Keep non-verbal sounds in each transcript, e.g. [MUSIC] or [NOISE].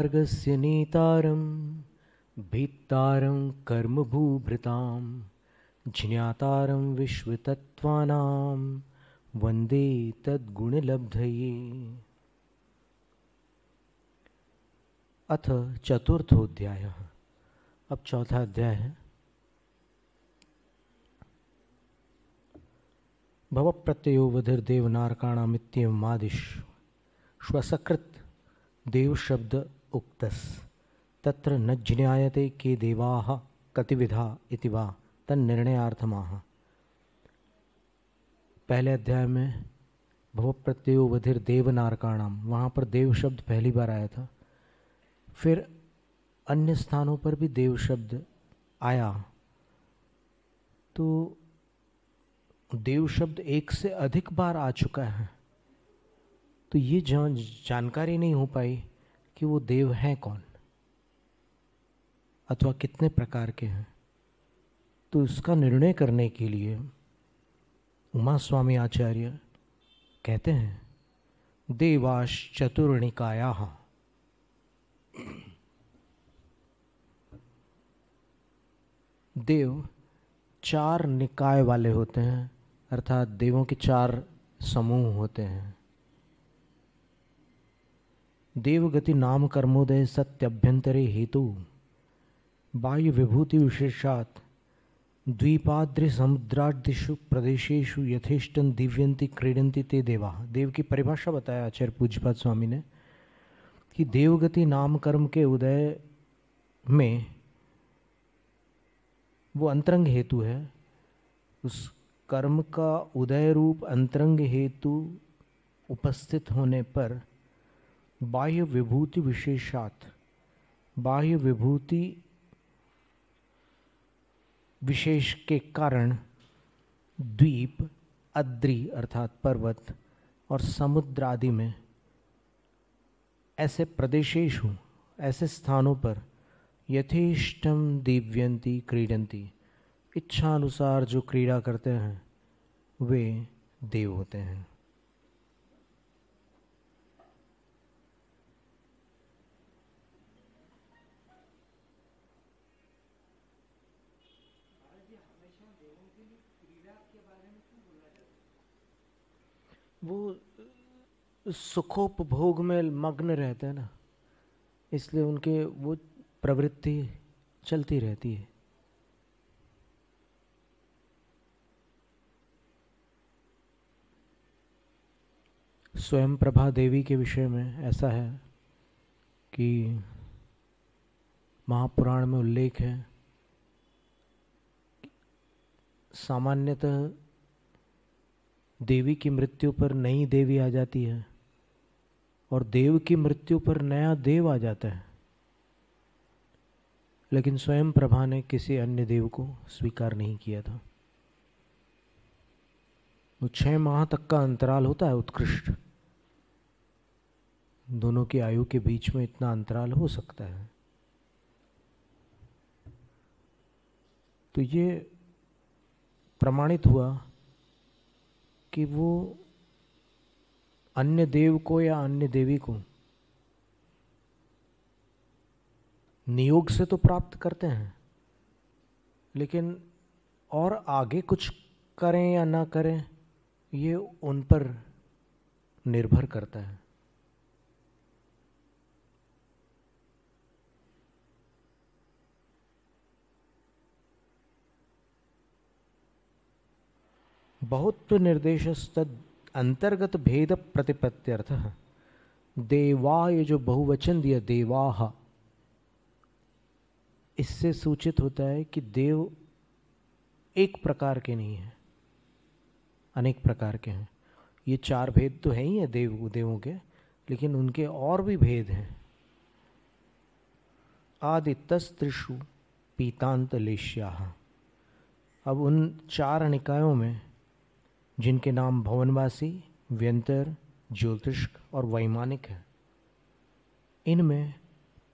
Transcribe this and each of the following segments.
मार्गस्य नेतारं भीतारं कर्म भूभृतां ज्ञातारं विश्वतत्त्वानां वन्दे तद्गुणलब्धये अथ चतुर्थोध्याय अब चौथा अध्याय है भव प्रत्ययो वधिर्देव मादिश श्वसकृत देव शब्द उक्तस तत्र न ज्ञायते के देवाः कतिविधा इति वा तन्निर्णयार्थमाह पहले अध्याय में भव प्रत्ययो वधिर देव नारकाणाम वहाँ पर देव शब्द पहली बार आया था फिर अन्य स्थानों पर भी देव शब्द आया तो देव शब्द एक से अधिक बार आ चुका है तो ये जान जानकारी नहीं हो पाई कि वो देव हैं कौन अथवा कितने प्रकार के हैं तो इसका निर्णय करने के लिए उमा स्वामी आचार्य कहते हैं देवाश चतुर्णिकाया देव चार निकाय वाले होते हैं अर्थात देवों के चार समूह होते हैं देवगति नाम कर्मोदय सत्यभ्यंतरे हेतु वायु विभूति विशेषात द्वीपाद्रि समुद्रादिषु प्रदेशेशु यथेष्टन दिव्यंती क्रीडंती ते देवा देव की परिभाषा बताया आचार्य पूज्यपाद स्वामी ने कि देवगति नाम कर्म के उदय में वो अंतरंग हेतु है उस कर्म का उदय रूप अंतरंग हेतु उपस्थित होने पर बाह्य विभूति विशेषात बाह्य विभूति विशेष के कारण द्वीप अद्री अर्थात पर्वत और समुद्र आदि में ऐसे प्रदेशेश हूँ ऐसे स्थानों पर यथेष्टम दिव्यंती क्रीडंती इच्छा अनुसार जो क्रीड़ा करते हैं वे देव होते हैं वो सुखोपभोग में मग्न रहते हैं ना इसलिए उनके वो प्रवृत्ति चलती रहती है स्वयं प्रभा देवी के विषय में ऐसा है कि महापुराण में उल्लेख है सामान्यतः देवी की मृत्यु पर नई देवी आ जाती है और देव की मृत्यु पर नया देव आ जाता है लेकिन स्वयं प्रभा ने किसी अन्य देव को स्वीकार नहीं किया था तो छह माह तक का अंतराल होता है उत्कृष्ट दोनों की आयु के बीच में इतना अंतराल हो सकता है तो ये प्रमाणित हुआ कि वो अन्य देव को या अन्य देवी को नियोग से तो प्राप्त करते हैं लेकिन और आगे कुछ करें या ना करें ये उन पर निर्भर करता है बहुत्वनिर्देशस्तद् अंतर्गत भेद प्रतिपत्त्यर्थ ये जो बहुवचन दिया देवाह इससे सूचित होता है कि देव एक प्रकार के नहीं हैं अनेक प्रकार के हैं ये चार भेद तो है ही है देव देवों के लेकिन उनके और भी भेद हैं आदितस्त्रिषु पीतांत लेश्या अब उन चार निकायों में जिनके नाम भवनवासी व्यंतर ज्योतिष्क और वैमानिक हैं इनमें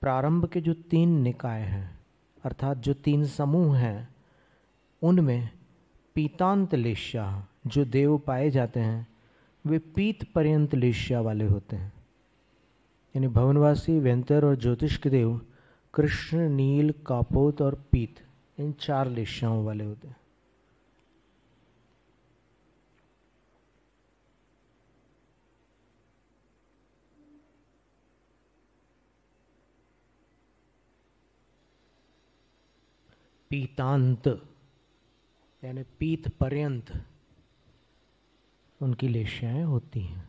प्रारंभ के जो तीन निकाय हैं अर्थात जो तीन समूह हैं उनमें पीतांत लेश्या जो देव पाए जाते हैं वे पीत पर्यंत लेश्या वाले होते हैं यानी भवनवासी व्यंतर और ज्योतिष्क देव कृष्ण नील कापोत और पीत इन चार लेश्याओं वाले होते हैं पीतांत यानी पीत पर्यंत उनकी लेशियाएं होती हैं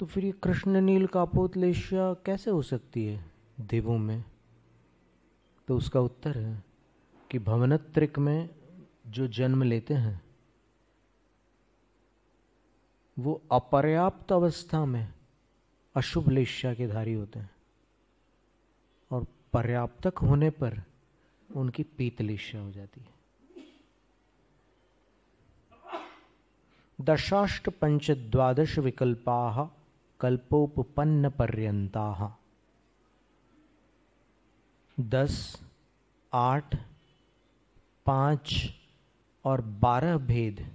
तो फिर ये कृष्ण नील कापोत लेशिया कैसे हो सकती है देवों में तो उसका उत्तर है कि भवनत्रिक में जो जन्म लेते हैं वो अपर्याप्त अवस्था में अशुभ लेशा के धारी होते हैं और पर्याप्तक होने पर उनकी पीतलेशा हो जाती है दशाष्ट पंच द्वादश विकल्पा कल्पोपन्न पर्यंता दस आठ पांच और बारह भेद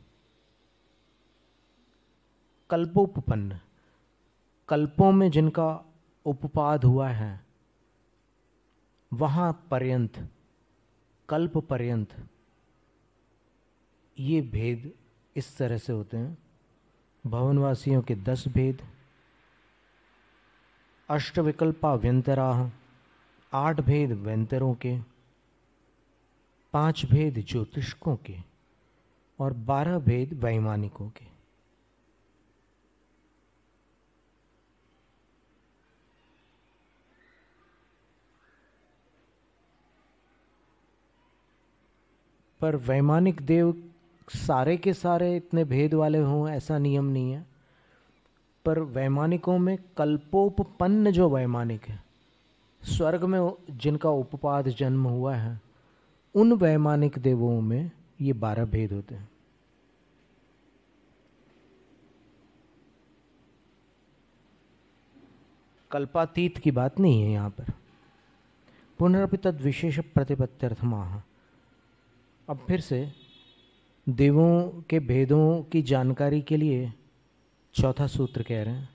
कल्पोपन्न कल्पों में जिनका उपपाद हुआ है वहाँ पर्यंत कल्प पर्यंत ये भेद इस तरह से होते हैं भवनवासियों के दस भेद अष्टविकल्पा व्यंतराह आठ भेद व्यंतरों के पांच भेद ज्योतिषकों के और बारह भेद वैमानिकों के पर वैमानिक देव सारे के सारे इतने भेद वाले हों ऐसा नियम नहीं है पर वैमानिकों में कल्पोपपन्न जो वैमानिक है स्वर्ग में जिनका उपपाद जन्म हुआ है उन वैमानिक देवों में ये बारह भेद होते हैं कल्पातीत की बात नहीं है यहाँ पर पुनरपि तद विशेष महा अब फिर से देवों के भेदों की जानकारी के लिए चौथा सूत्र कह रहे हैं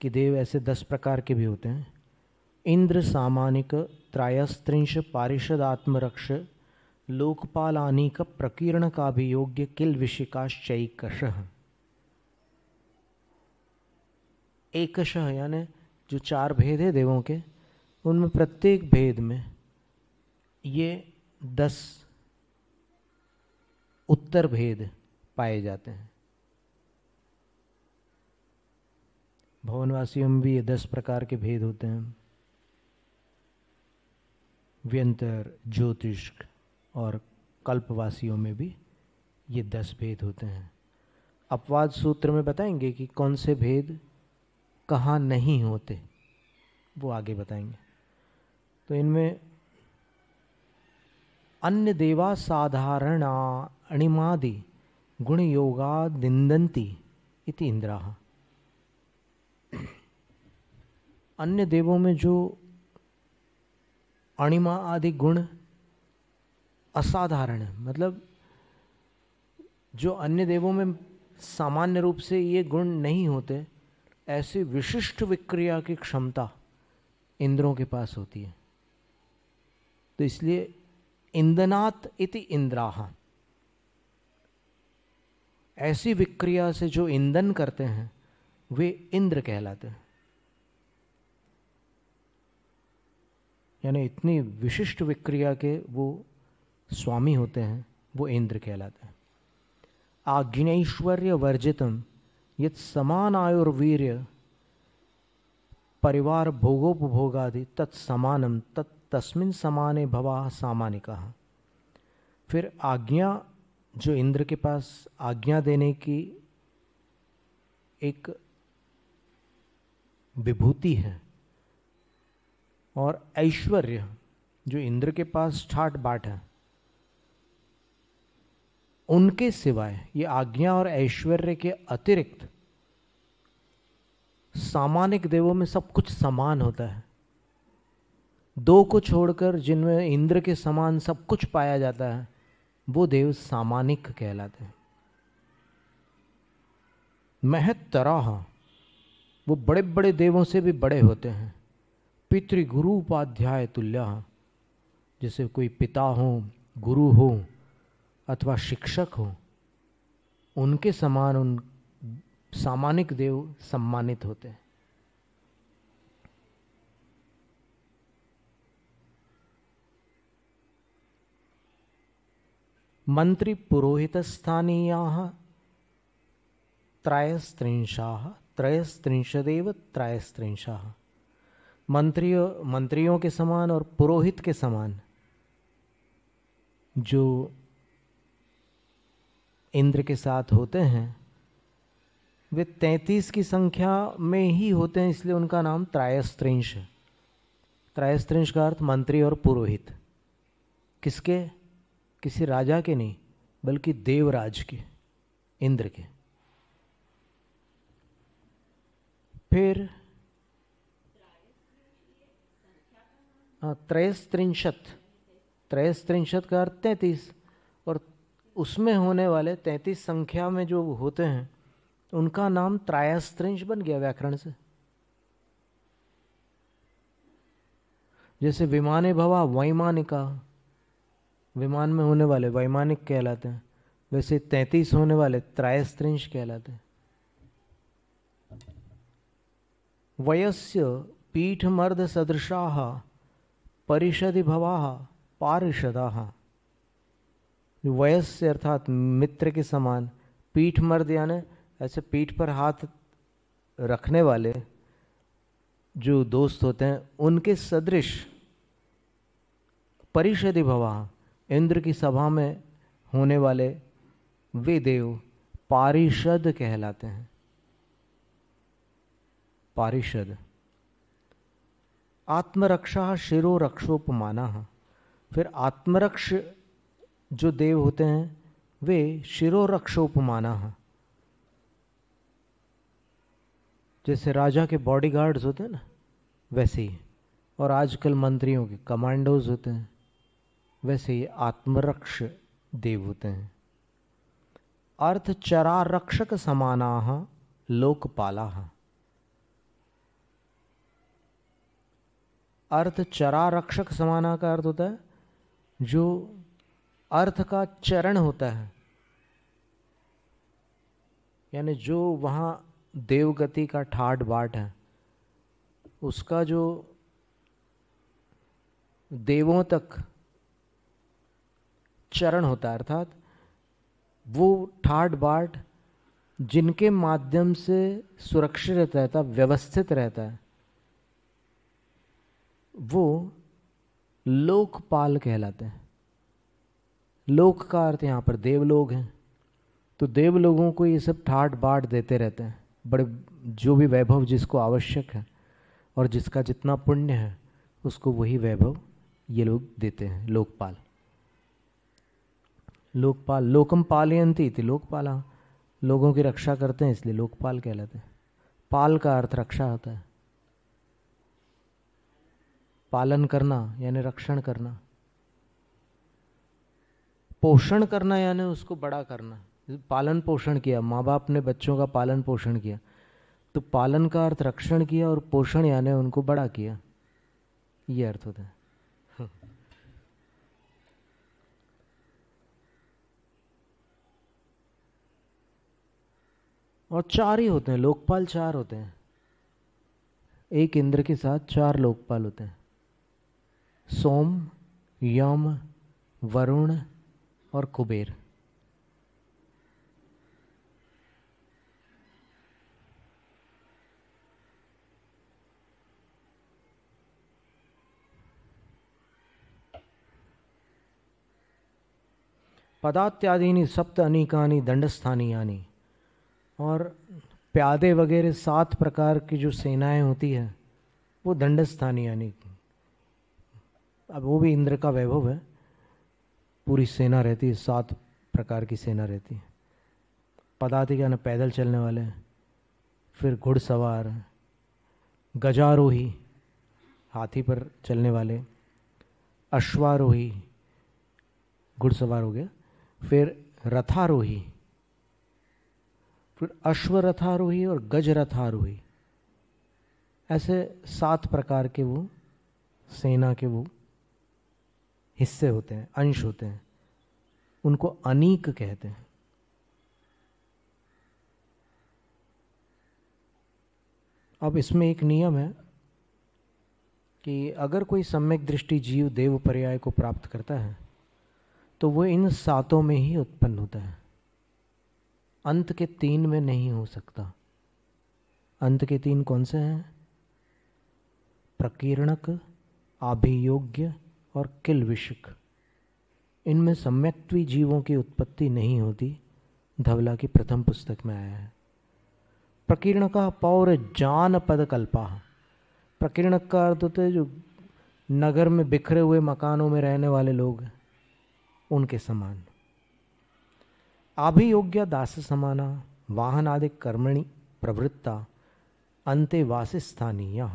कि देव ऐसे दस प्रकार के भी होते हैं इंद्र सामानिक त्रायस्त्रिंश पारिषद पारिषदात्मरक्ष लोकपालानिक प्रकीर्ण का भी योग्य किल विशिकाश्चैकश एकश यानी जो चार भेद है देवों के उनमें प्रत्येक भेद में ये दस उत्तर भेद पाए जाते हैं भवनवासियों में भी ये दस प्रकार के भेद होते हैं व्यंतर ज्योतिष और कल्पवासियों में भी ये दस भेद होते हैं अपवाद सूत्र में बताएंगे कि कौन से भेद कहाँ नहीं होते वो आगे बताएंगे तो इनमें अन्य देवा साधारणा अणिमादि गुणयोगा निंदंती इति इंद्रा अन्य देवों में जो अणिमा आदि गुण असाधारण है मतलब जो अन्य देवों में सामान्य रूप से ये गुण नहीं होते ऐसी विशिष्ट विक्रिया की क्षमता इंद्रों के पास होती है तो इसलिए इंदनात् इति इंद्राहा ऐसी विक्रिया से जो ईंधन करते हैं वे इंद्र कहलाते हैं यानी इतनी विशिष्ट विक्रिया के वो स्वामी होते हैं वो इंद्र कहलाते हैं आग्नेश्वर्य वर्जितम यद समान आयुर्वीर्य परिवार भोगोपभोगादि तत्समानम तत् तस्मिन समाने भवा सामान्य कहा फिर आज्ञा जो इंद्र के पास आज्ञा देने की एक विभूति है और ऐश्वर्य जो इंद्र के पास ठाट बाट है उनके सिवाय ये आज्ञा और ऐश्वर्य के अतिरिक्त सामान्य देवों में सब कुछ समान होता है दो को छोड़कर जिनमें इंद्र के समान सब कुछ पाया जाता है वो देव सामानिक कहलाते हैं महतराह वो बड़े बड़े देवों से भी बड़े होते हैं पितृगुरु उपाध्याय तुल्य जैसे कोई पिता हो गुरु हो अथवा शिक्षक हो उनके समान उन सामानिक देव सम्मानित होते हैं मंत्री पुरोहित स्थानीय त्रयस्त्रिंशा त्रयस्त्रिंशदेव त्रयस्त्रिंशा मंत्रियों मंत्रियों के समान और पुरोहित के समान जो इंद्र के साथ होते हैं वे तैंतीस की संख्या में ही होते हैं इसलिए उनका नाम त्रायस्त्रिंश त्रायस्त्रिंश का अर्थ मंत्री और पुरोहित किसके किसी राजा के नहीं बल्कि देवराज के इंद्र के फिर त्रयस्त्रिंशत हाँ, त्रयस्त्रिंशत का अर्थ तैंतीस और उसमें होने वाले तैतीस संख्या में जो होते हैं उनका नाम त्रायस्त्रिंश बन गया व्याकरण से जैसे विमाने भवा वैमानिका विमान में होने वाले वैमानिक कहलाते हैं वैसे तैंतीस होने वाले त्रायस्त्रिंश कहलाते हैं वयस्य पीठ मर्द सदृशाह परिषदि भवा पारिषदा वयस्य अर्थात मित्र के समान पीठ मर्द यानी ऐसे पीठ पर हाथ रखने वाले जो दोस्त होते हैं उनके सदृश परिषदि भवा इंद्र की सभा में होने वाले वे देव पारिषद कहलाते हैं पारिषद आत्मरक्षा शिरो रक्षोपमाना फिर आत्मरक्ष जो देव होते हैं वे शिरो रक्षोपमाना जैसे राजा के बॉडीगार्ड्स होते हैं ना वैसे ही और आजकल मंत्रियों के कमांडोज होते हैं वैसे ये आत्मरक्ष देव होते हैं अर्थ चरा रक्षक समानाह लोकपाला अर्थ चरा रक्षक समाना का अर्थ होता है जो अर्थ का चरण होता है यानी जो वहाँ देवगति का ठाट बाट है उसका जो देवों तक चरण होता है अर्थात वो ठाट बाट जिनके माध्यम से सुरक्षित रहता है व्यवस्थित रहता है वो लोकपाल कहलाते हैं लोक का अर्थ यहाँ पर देवलोग हैं तो देव लोगों को ये सब ठाट बाट देते रहते हैं बड़े जो भी वैभव जिसको आवश्यक है और जिसका जितना पुण्य है उसको वही वैभव ये लोग देते हैं लोकपाल लोकपाल लोकम पालयंती थी लोकपाला लोगों की रक्षा करते हैं इसलिए लोकपाल कहलाते हैं पाल का अर्थ रक्षा होता है पालन करना यानी रक्षण करना पोषण करना यानी उसको बड़ा करना पालन पोषण किया माँ बाप ने बच्चों का पालन पोषण किया तो पालन का अर्थ रक्षण किया और पोषण यानी उनको बड़ा किया ये अर्थ होता है और चार ही होते हैं लोकपाल चार होते हैं एक इंद्र के साथ चार लोकपाल होते हैं सोम यम वरुण और कुबेर पदात्यादीनी सप्त दंडस्थानी यानी और प्यादे वगैरह सात प्रकार की जो सेनाएं होती है वो दंडस्थानी यानी कि अब वो भी इंद्र का वैभव है पूरी सेना रहती है सात प्रकार की सेना रहती है पदाति क्या ना पैदल चलने वाले फिर घुड़सवार गजारोही हाथी पर चलने वाले अश्वारोही घुड़सवार हो गया फिर रथारोही फिर अश्वरथारोही और गजरथारोही ऐसे सात प्रकार के वो सेना के वो हिस्से होते हैं अंश होते हैं उनको अनीक कहते हैं अब इसमें एक नियम है कि अगर कोई सम्यक दृष्टि जीव देव पर्याय को प्राप्त करता है तो वो इन सातों में ही उत्पन्न होता है अंत के तीन में नहीं हो सकता अंत के तीन कौन से हैं प्रकीर्णक आभियोग्य और विषक इनमें सम्यक्वी जीवों की उत्पत्ति नहीं होती धवला की प्रथम पुस्तक में आया है प्रकीर्ण का पौर जान पद कल्पा प्रकीर्ण का अर्थ होते जो नगर में बिखरे हुए मकानों में रहने वाले लोग उनके समान अभियोग्य दास समाना वाहनादि कर्मणि प्रवृत्ता अंते वासिस्थानीय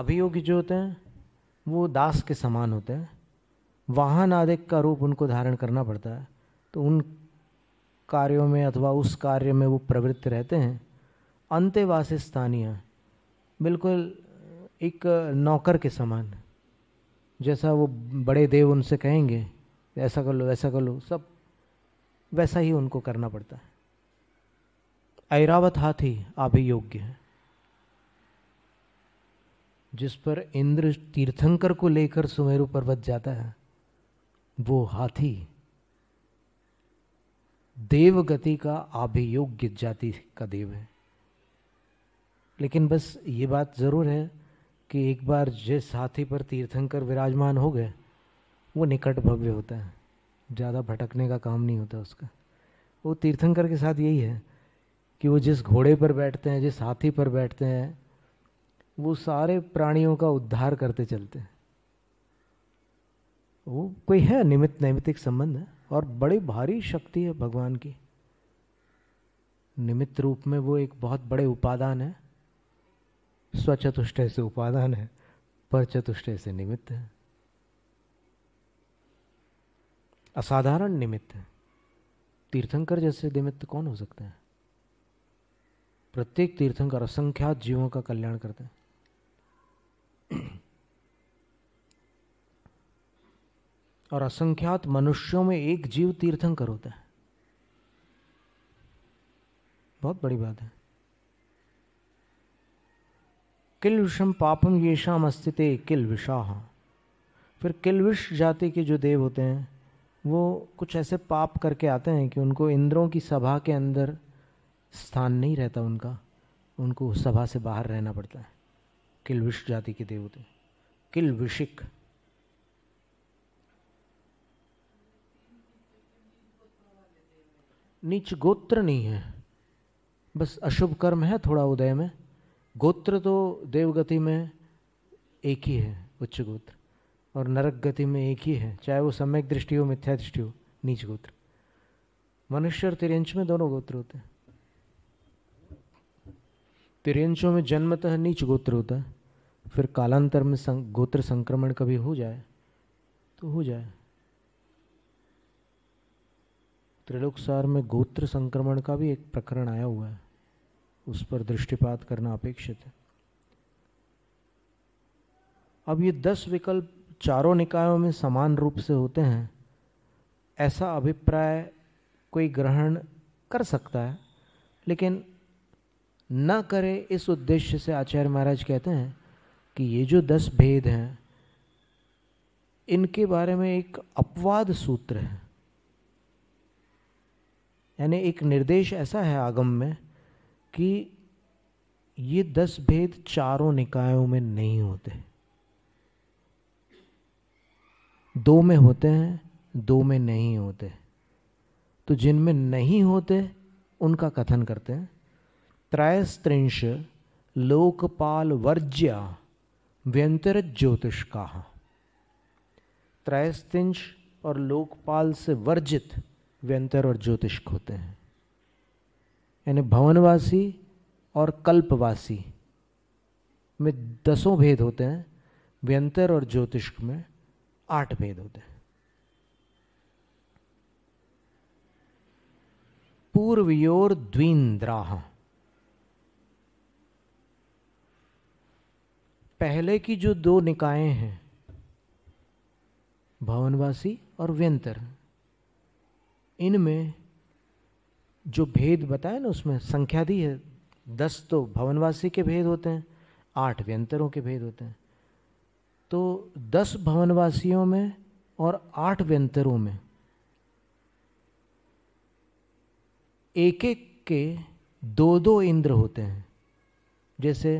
अभियोग्य जो होते हैं वो दास के समान होते हैं वाहन आदि का रूप उनको धारण करना पड़ता है तो उन कार्यों में अथवा उस कार्य में वो प्रवृत्त रहते हैं अंत्यवास स्थानीय बिल्कुल एक नौकर के समान जैसा वो बड़े देव उनसे कहेंगे ऐसा कर लो वैसा कर लो सब वैसा ही उनको करना पड़ता है ऐरावत हाथी आभि योग्य है जिस पर इंद्र तीर्थंकर को लेकर सुमेरु पर्वत जाता है वो हाथी देवगति का अभियोग्य जाति का देव है लेकिन बस ये बात ज़रूर है कि एक बार जिस हाथी पर तीर्थंकर विराजमान हो गए वो निकट भव्य होता है ज़्यादा भटकने का काम नहीं होता उसका वो तीर्थंकर के साथ यही है कि वो जिस घोड़े पर बैठते हैं जिस हाथी पर बैठते हैं वो सारे प्राणियों का उद्धार करते चलते हैं वो कोई है निमित्त नैमित्तिक संबंध है और बड़ी भारी शक्ति है भगवान की निमित्त रूप में वो एक बहुत बड़े उपादान है स्वचतुष्टय से उपादान है पर चतुष्टय से निमित्त है असाधारण निमित्त है तीर्थंकर जैसे निमित्त कौन हो सकते हैं प्रत्येक तीर्थंकर असंख्यात जीवों का कल्याण करते हैं [CLEARS THROAT] और असंख्यात मनुष्यों में एक जीव तीर्थंकर होता है बहुत बड़ी बात है किल विषम पापम येषाम अस्तित्व किल विषाह फिर किल विष जाति के जो देव होते हैं वो कुछ ऐसे पाप करके आते हैं कि उनको इंद्रों की सभा के अंदर स्थान नहीं रहता उनका उनको सभा से बाहर रहना पड़ता है किलविश जाति के देवते किलविशिक नीच गोत्र नहीं है बस अशुभ कर्म है थोड़ा उदय में गोत्र तो देवगति में एक ही है उच्च गोत्र और नरक गति में एक ही है चाहे वो सम्यक दृष्टि हो मिथ्या दृष्टि हो नीच गोत्र मनुष्य और तिरंश में दोनों गोत्र होते हैं तिरंशों में जन्मतः नीच गोत्र होता है फिर कालांतर में संग, गोत्र संक्रमण कभी हो जाए तो हो जाए त्रिलोकसार में गोत्र संक्रमण का भी एक प्रकरण आया हुआ है उस पर दृष्टिपात करना अपेक्षित है अब ये दस विकल्प चारों निकायों में समान रूप से होते हैं ऐसा अभिप्राय कोई ग्रहण कर सकता है लेकिन न करे इस उद्देश्य से आचार्य महाराज कहते हैं कि ये जो दस भेद हैं इनके बारे में एक अपवाद सूत्र है यानी एक निर्देश ऐसा है आगम में कि ये दस भेद चारों निकायों में नहीं होते दो में होते हैं दो में नहीं होते तो जिनमें नहीं होते उनका कथन करते हैं त्रयस्त्रिंश लोकपाल वर्ज्या व्यंतर ज्योतिष का त्रयस्त्रिंश और लोकपाल से वर्जित व्यंतर और ज्योतिष होते हैं यानी भवनवासी और कल्पवासी में दसों भेद होते हैं व्यंतर और ज्योतिष में आठ भेद होते हैं पूर्वयोर द्विंद्राह पहले की जो दो निकाय हैं भवनवासी और व्यंतर इनमें जो भेद बताए ना उसमें संख्या दी है दस तो भवनवासी के भेद होते हैं आठ व्यंतरों के भेद होते हैं तो दस भवनवासियों में और आठ व्यंतरों में एक एक के दो दो इंद्र होते हैं जैसे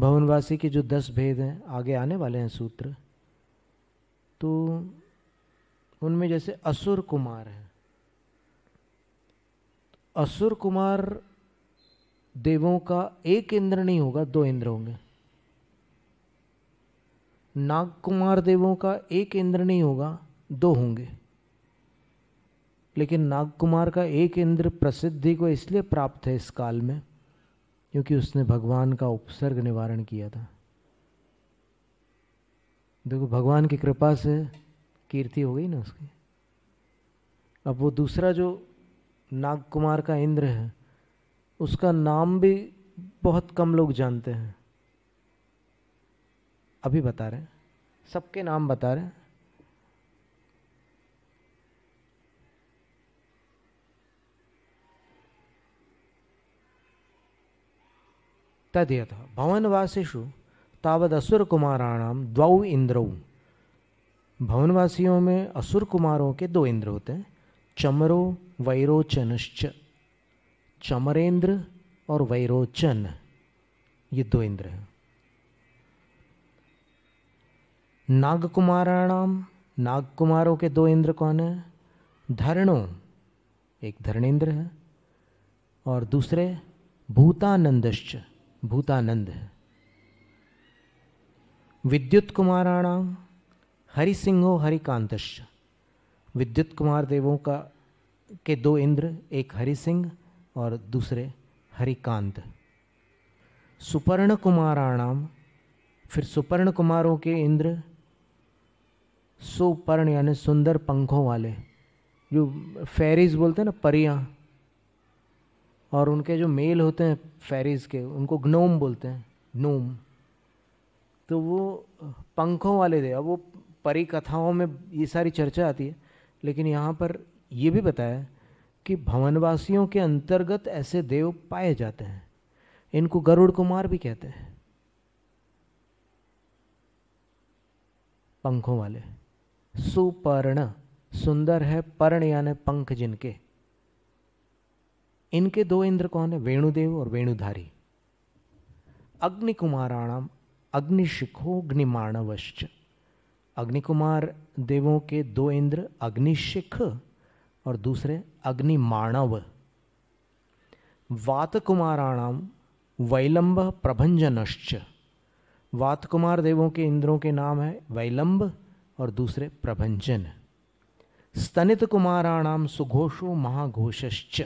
भवनवासी के जो दस भेद हैं आगे आने वाले हैं सूत्र तो उनमें जैसे असुर कुमार है असुर कुमार देवों का एक इंद्र नहीं होगा दो इंद्र होंगे नाग कुमार देवों का एक इंद्र नहीं होगा दो होंगे लेकिन नाग कुमार का एक इंद्र प्रसिद्धि को इसलिए प्राप्त है इस काल में क्योंकि उसने भगवान का उपसर्ग निवारण किया था देखो भगवान की कृपा से कीर्ति हो गई ना उसकी अब वो दूसरा जो नाग कुमार का इंद्र है उसका नाम भी बहुत कम लोग जानते हैं अभी बता रहे हैं सबके नाम बता रहे हैं तदयथ भवनवासीषु तावद असुर कुमाराणाम द्वौ इंद्रऊ भवनवासियों में असुर कुमारों के दो इंद्र होते हैं चमरो वैरोचनश्च चमरेंद्र और वैरोचन ये दो इंद्र हैं नागकुमाराणाम नागकुमारों के दो इंद्र कौन है धरणों एक धरणेन्द्र है और दूसरे भूतानंदश्च भूतानंद है विद्युत कुमाराणाम हरि सिंहो हरिकांतश्च विद्युत कुमार देवों का के दो इंद्र एक हरि सिंह और दूसरे हरिकांत सुपर्ण कुमाराणाम फिर सुपर्ण कुमारों के इंद्र सुपर्ण यानी सुंदर पंखों वाले जो फेरीज बोलते हैं ना परिया और उनके जो मेल होते हैं फेरीज के उनको ग्नोम बोलते हैं नोम तो वो पंखों वाले थे अब वो परी कथाओं में ये सारी चर्चा आती है लेकिन यहाँ पर ये भी बताया कि भवनवासियों के अंतर्गत ऐसे देव पाए जाते हैं इनको गरुड़ कुमार भी कहते हैं पंखों वाले सुपर्ण सुंदर है पर्ण यानी पंख जिनके इनके दो इंद्र कौन है वेणुदेव और वेणुधारी अग्निकुमाराणाम अग्निशिखो अग्निमाणवश्च अग्निकुमार देवों के दो इंद्र अग्निशिख और दूसरे अग्निमाणव वात कुमाराणाम प्रभंजनश्च वात कुमार देवों के इंद्रों के नाम है वैलंब और दूसरे प्रभंजन स्तनित कुमाराणाम सुघोषो महाघोषश्च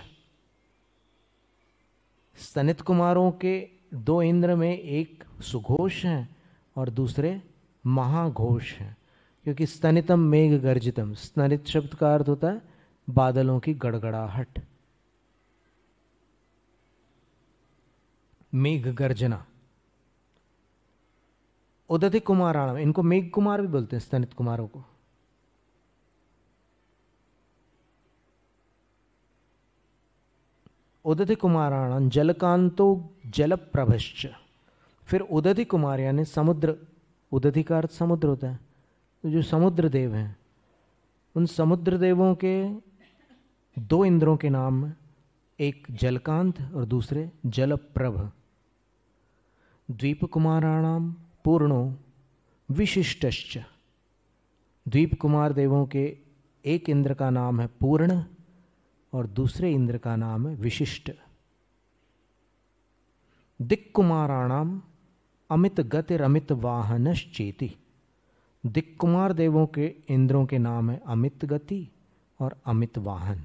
स्तनित कुमारों के दो इंद्र में एक सुघोष है और दूसरे महाघोष है क्योंकि स्तनितम मेघ गर्जितम स्तनित शब्द का अर्थ होता है बादलों की गड़गड़ाहट मेघ गर्जना उदति कुमाराणम इनको मेघ कुमार भी बोलते हैं स्तनित कुमारों को उदति कुमाराणम जलकांतो जल प्रभश्च फिर उदति कुमार यानी समुद्र उदति का अर्थ समुद्र होता है तो जो समुद्र देव हैं उन समुद्र देवों के दो इंद्रों के नाम एक जलकांत और दूसरे जलप्रभ द्वीप कुमाराणाम पूर्णो विशिष्टश्च द्वीप कुमार देवों के एक इंद्र का नाम है पूर्ण और दूसरे इंद्र का नाम है विशिष्ट दिक्कुमाराणाम अमित गतिर अमित वाहनश्चेति दिक्कुमार देवों के इंद्रों के नाम है अमित गति और अमित वाहन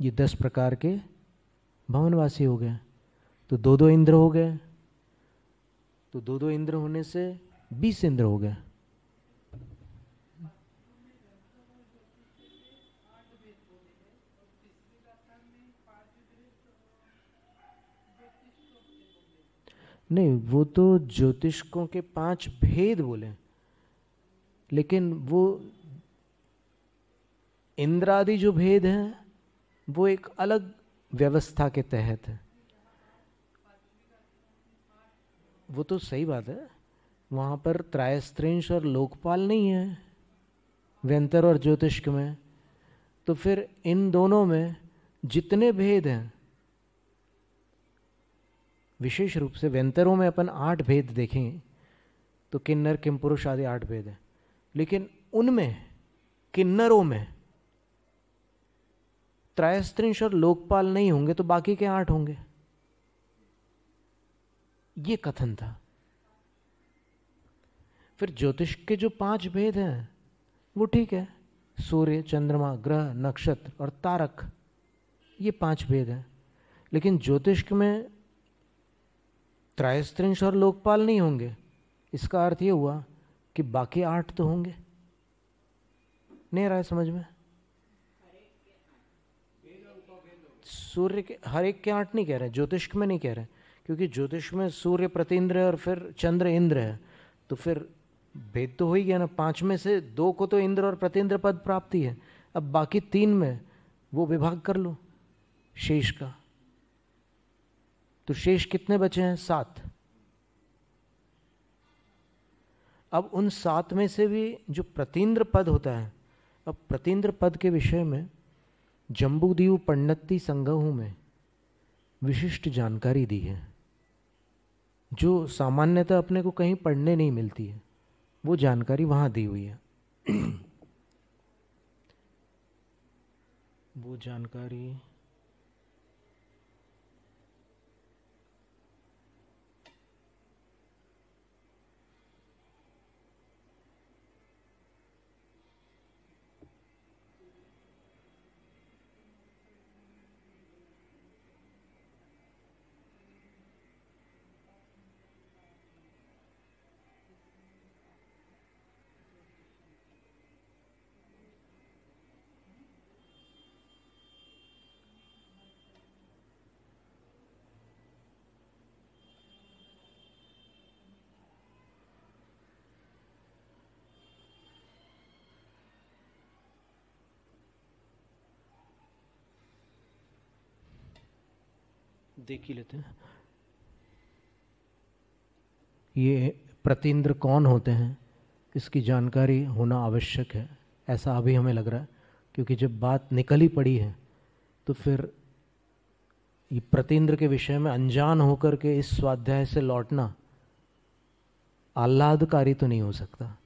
ये दस प्रकार के भवनवासी हो गए तो दो दो इंद्र हो गए तो दो दो इंद्र होने से बीस इंद्र हो गए नहीं वो तो ज्योतिषकों के पांच भेद बोले लेकिन वो इंद्रादि जो भेद हैं वो एक अलग व्यवस्था के तहत है वो तो सही बात है वहाँ पर त्रायस्त्रिंश और लोकपाल नहीं है व्यंतर और ज्योतिष्क में तो फिर इन दोनों में जितने भेद हैं विशेष रूप से व्यंतरों में अपन आठ भेद देखें तो किन्नर किम पुरुष आदि आठ भेद हैं लेकिन उनमें किन्नरों में त्रायस्त्रिंश और लोकपाल नहीं होंगे तो बाकी के आठ होंगे ये कथन था फिर ज्योतिष के जो पांच भेद हैं वो ठीक है सूर्य चंद्रमा ग्रह नक्षत्र और तारक ये पांच भेद हैं लेकिन ज्योतिष में त्रायस्त्रिंश और लोकपाल नहीं होंगे इसका अर्थ ये हुआ कि बाकी आठ तो होंगे नहीं रहा है समझ में सूर्य के हर एक के आठ नहीं कह रहे ज्योतिष में नहीं कह रहे क्योंकि ज्योतिष में सूर्य प्रतिन्द्र और फिर चंद्र इंद्र है तो फिर भेद तो हो ही गया ना पांच में से दो को तो इंद्र और प्रतिन्द्र पद प्राप्ति है अब बाकी तीन में वो विभाग कर लो शेष का तो शेष कितने बचे हैं सात अब उन सात में से भी जो प्रतिन्द्र पद होता है अब प्रतिन्द्र पद के विषय में जम्बूदीव पंडती संगहू में विशिष्ट जानकारी दी है जो सामान्यतः अपने को कहीं पढ़ने नहीं मिलती है वो जानकारी वहाँ दी हुई है [CLEARS THROAT] वो जानकारी देख ही लेते हैं ये प्रतिन्द्र कौन होते हैं इसकी जानकारी होना आवश्यक है ऐसा अभी हमें लग रहा है क्योंकि जब बात निकली पड़ी है तो फिर ये प्रतिन्द्र के विषय में अनजान होकर के इस स्वाध्याय से लौटना आह्लादकारी तो नहीं हो सकता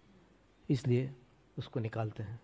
इसलिए उसको निकालते हैं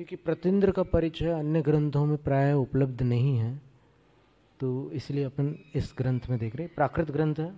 क्योंकि प्रतेंद्र का परिचय अन्य ग्रंथों में प्राय उपलब्ध नहीं है तो इसलिए अपन इस ग्रंथ में देख रहे प्राकृत ग्रंथ है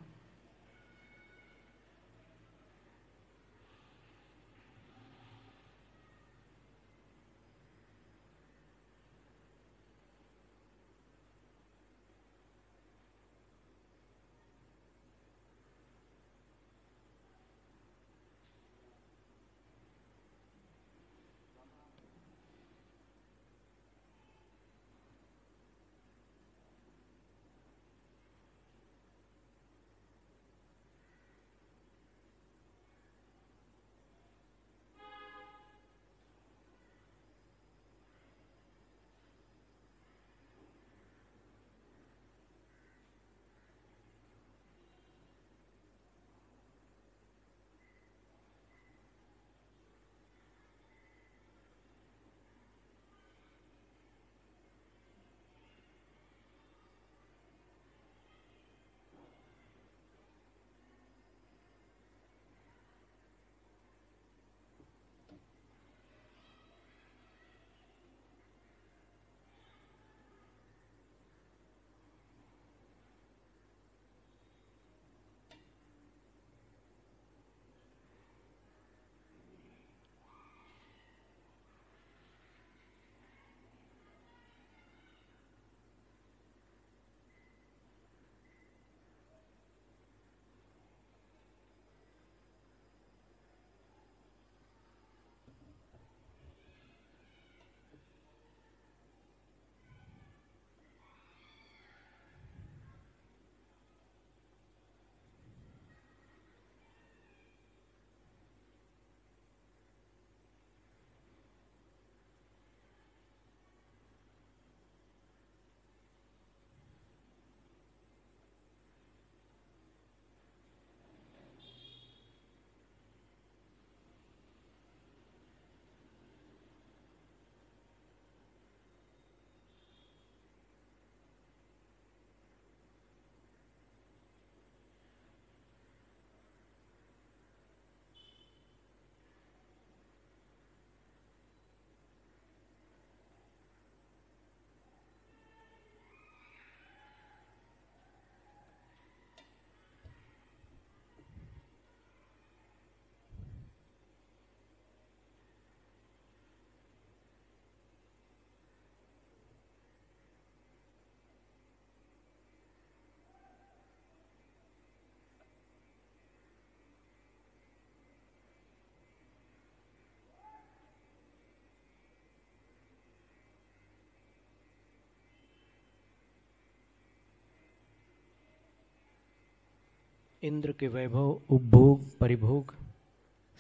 इंद्र के वैभव उपभोग परिभोग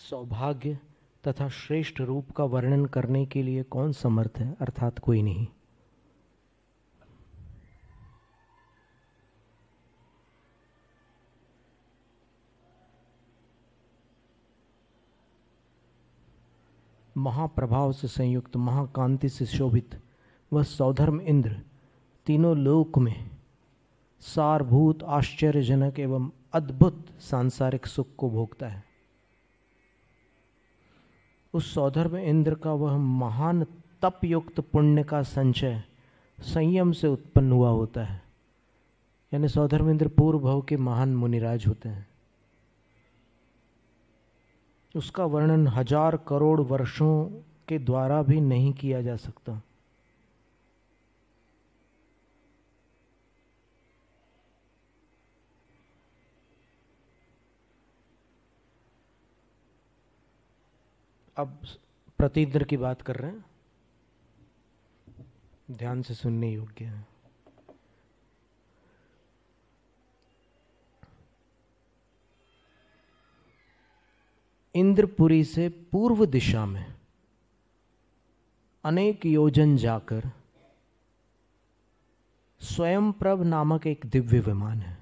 सौभाग्य तथा श्रेष्ठ रूप का वर्णन करने के लिए कौन समर्थ है अर्थात कोई नहीं महाप्रभाव से संयुक्त महाकांति से शोभित वह सौधर्म इंद्र तीनों लोक में सारभूत आश्चर्यजनक एवं अद्भुत सांसारिक सुख को भोगता है उस सौधर्म इंद्र का वह महान तपयुक्त पुण्य का संचय संयम से उत्पन्न हुआ होता है यानी सौधर्म इंद्र पूर्व भव के महान मुनिराज होते हैं उसका वर्णन हजार करोड़ वर्षों के द्वारा भी नहीं किया जा सकता अब प्रतिद्र की बात कर रहे हैं ध्यान से सुनने योग्य है इंद्रपुरी से पूर्व दिशा में अनेक योजन जाकर स्वयं प्रभ नामक एक दिव्य विमान है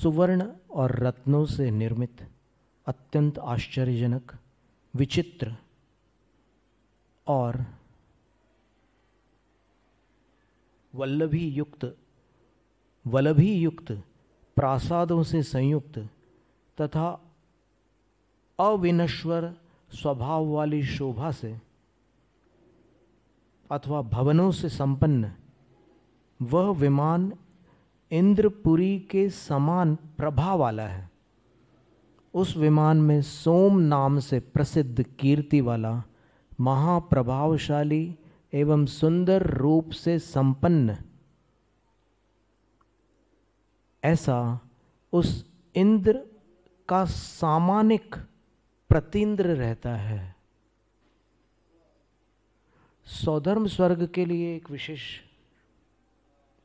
सुवर्ण और रत्नों से निर्मित अत्यंत आश्चर्यजनक विचित्र और वल्लभी युक्त वल्लभी युक्त प्रासादों से संयुक्त तथा अविनश्वर स्वभाव वाली शोभा से अथवा भवनों से संपन्न वह विमान इंद्रपुरी के समान प्रभा वाला है उस विमान में सोम नाम से प्रसिद्ध कीर्ति वाला महाप्रभावशाली एवं सुंदर रूप से संपन्न ऐसा उस इंद्र का सामानिक प्रतीन्द्र रहता है सौधर्म स्वर्ग के लिए एक विशेष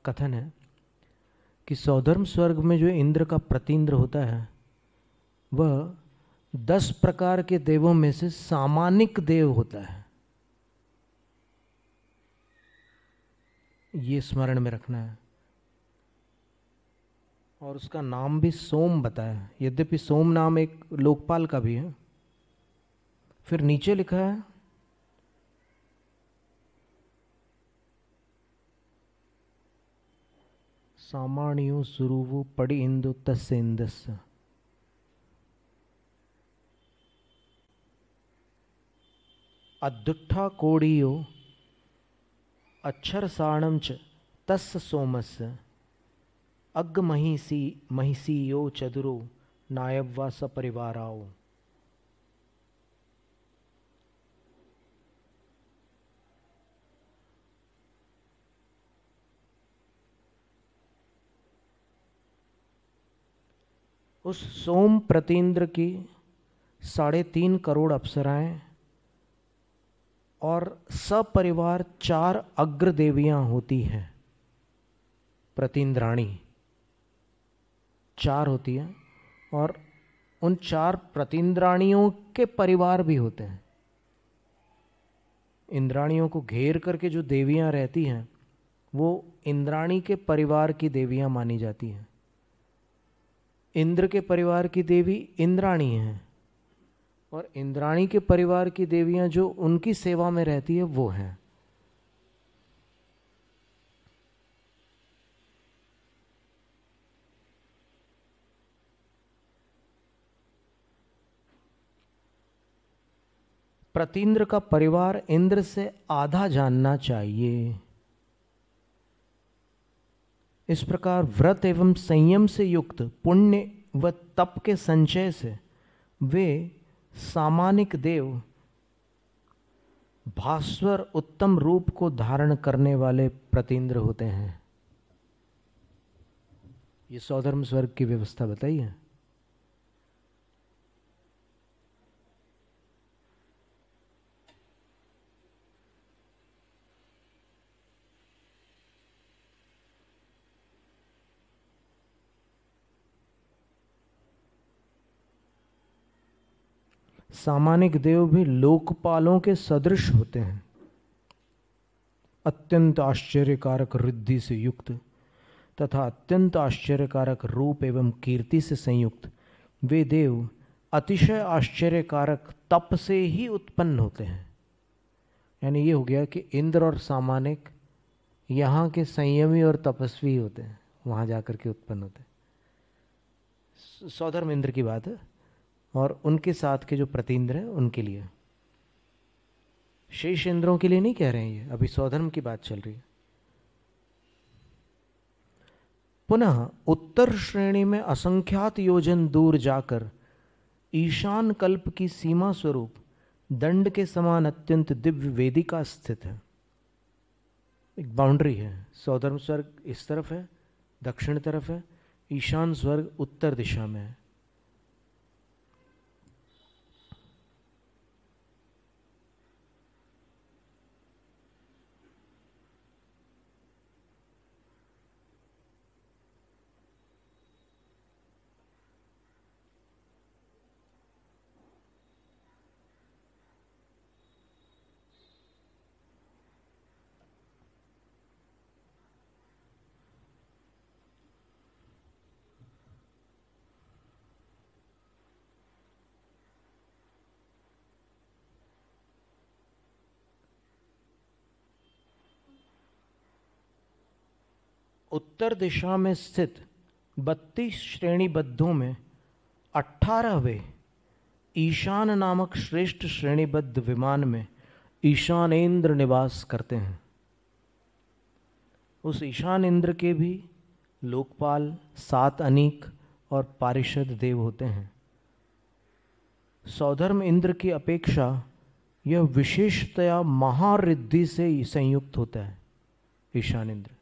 कथन है कि सौधर्म स्वर्ग में जो इंद्र का प्रतीन्द्र होता है वह दस प्रकार के देवों में से सामानिक देव होता है ये स्मरण में रखना है और उसका नाम भी सोम बताया यद्यपि सोम नाम एक लोकपाल का भी है फिर नीचे लिखा है सामान्यो सुरुवु पड़ी इंदु तस्य इंदस्य अद्दुट्ठा कोड़ियो अक्षरसाणम च तस् सोमस अग्ग महिषी महिषी यो चदुरो नायब व सपरिवाराओ उस सोम प्रतीन्द्र की साढ़े तीन करोड़ अप्सराएं और सपरिवार चार अग्र देवियां होती हैं प्रतिन्द्राणी चार होती हैं और उन चार प्रतिन्द्राणियों के परिवार भी होते हैं इंद्राणियों को घेर करके जो देवियां रहती हैं वो इंद्राणी के परिवार की देवियां मानी जाती हैं इंद्र के परिवार की देवी इंद्राणी हैं और इंद्राणी के परिवार की देवियां जो उनकी सेवा में रहती है वो हैं प्रतीन्द्र का परिवार इंद्र से आधा जानना चाहिए इस प्रकार व्रत एवं संयम से युक्त पुण्य व तप के संचय से वे सामानिक देव भास्वर उत्तम रूप को धारण करने वाले प्रतीन्द्र होते हैं ये सौधर्म स्वर्ग की व्यवस्था बताइए है सामानिक देव भी लोकपालों के सदृश होते हैं अत्यंत आश्चर्यकारक रिद्धि से युक्त तथा अत्यंत आश्चर्यकारक रूप एवं कीर्ति से संयुक्त वे देव अतिशय आश्चर्यकारक तप से ही उत्पन्न होते हैं यानी ये हो गया कि इंद्र और सामानिक यहाँ के संयमी और तपस्वी होते हैं वहाँ जाकर के उत्पन्न होते हैं सौधर्म इंद्र की बात है और उनके साथ के जो प्रतिन्द्र हैं उनके लिए शेष इंद्रों के लिए नहीं कह रहे हैं ये अभी स्वधर्म की बात चल रही है पुनः उत्तर श्रेणी में असंख्यात योजन दूर जाकर ईशान कल्प की सीमा स्वरूप दंड के समान अत्यंत दिव्य वेदिका स्थित है एक बाउंड्री है सौधर्म स्वर्ग इस तरफ है दक्षिण तरफ है ईशान स्वर्ग उत्तर दिशा में है उत्तर दिशा में स्थित बत्तीस श्रेणीबद्धों में अट्ठारहवें ईशान नामक श्रेष्ठ श्रेणीबद्ध विमान में ईशान इंद्र निवास करते हैं उस ईशान इंद्र के भी लोकपाल सात अनीक और पारिषद देव होते हैं सौधर्म इंद्र की अपेक्षा यह विशेषतया महारिद्धि से संयुक्त होता है ईशान इंद्र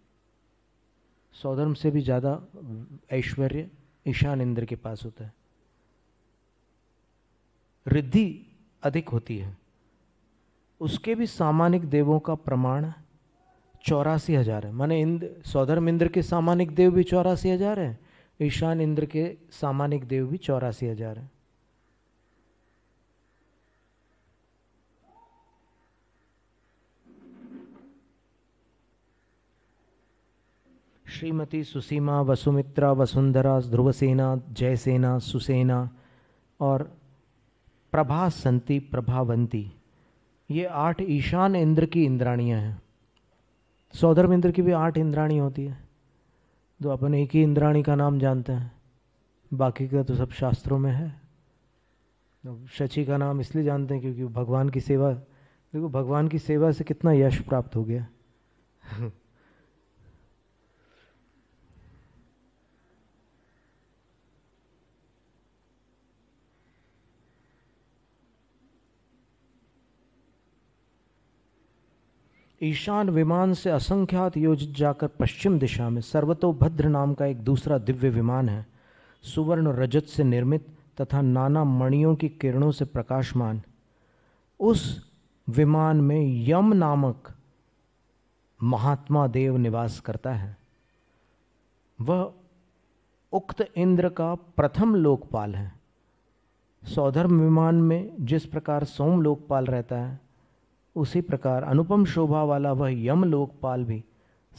सौधर्म से भी ज़्यादा ऐश्वर्य ईशान इंद्र के पास होता है रिद्धि अधिक होती है उसके भी सामानिक देवों का प्रमाण चौरासी हजार है माने इंद्र सौधर्म इंद्र के सामानिक देव भी चौरासी हजार है ईशान इंद्र के सामानिक देव भी चौरासी हजार है श्रीमती सुसीमा वसुमित्रा वसुंधरा ध्रुवसेना जयसेना सुसेना और प्रभा संति प्रभावंती ये आठ ईशान इंद्र की इंद्राणियाँ हैं सौधर्म इंद्र की भी आठ इंद्राणी होती है तो अपन एक ही इंद्राणी का नाम जानते हैं बाकी का तो सब शास्त्रों में है शची का नाम इसलिए जानते हैं क्योंकि भगवान की सेवा देखो भगवान की सेवा से कितना यश प्राप्त हो गया ईशान विमान से असंख्यात योजित जाकर पश्चिम दिशा में सर्वतोभद्र नाम का एक दूसरा दिव्य विमान है सुवर्ण रजत से निर्मित तथा नाना मणियों की किरणों से प्रकाशमान उस विमान में यम नामक महात्मा देव निवास करता है वह उक्त इंद्र का प्रथम लोकपाल है सौधर्म विमान में जिस प्रकार सोम लोकपाल रहता है उसी प्रकार अनुपम शोभा वाला वह यम लोकपाल भी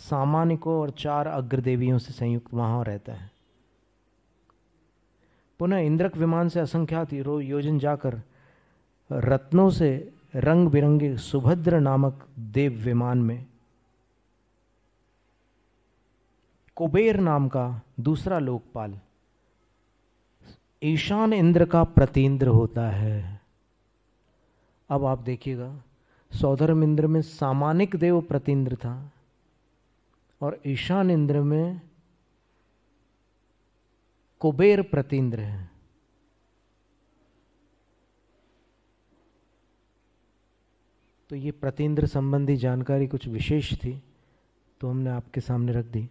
सामानिकों और चार अग्रदेवियों से संयुक्त वहां रहता है पुनः इंद्रक विमान से असंख्यात योजन जाकर रत्नों से रंग बिरंगे सुभद्र नामक देव विमान में कुबेर नाम का दूसरा लोकपाल ईशान इंद्र का प्रतीन्द्र होता है अब आप देखिएगा सौधर्म इंद्र में सामानिक देव प्रतिन्द्र था और ईशान इंद्र में कुबेर प्रतिन्द्र है तो ये प्रतिन्द्र संबंधी जानकारी कुछ विशेष थी तो हमने आपके सामने रख दी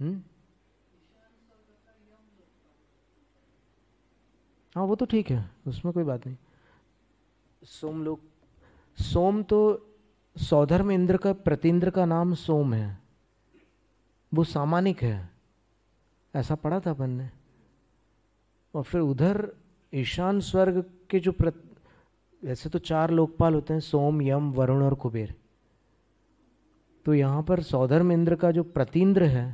हम्म? हाँ वो तो ठीक है उसमें कोई बात नहीं सोमलोक सोम तो सौधर्म इंद्र का प्रतीन्द्र का नाम सोम है वो सामानिक है ऐसा पढ़ा था अपन ने और फिर उधर ईशान स्वर्ग के जो प्र वैसे तो चार लोकपाल होते हैं सोम यम वरुण और कुबेर तो यहाँ पर सौधर्म इंद्र का जो प्रतीन्द्र है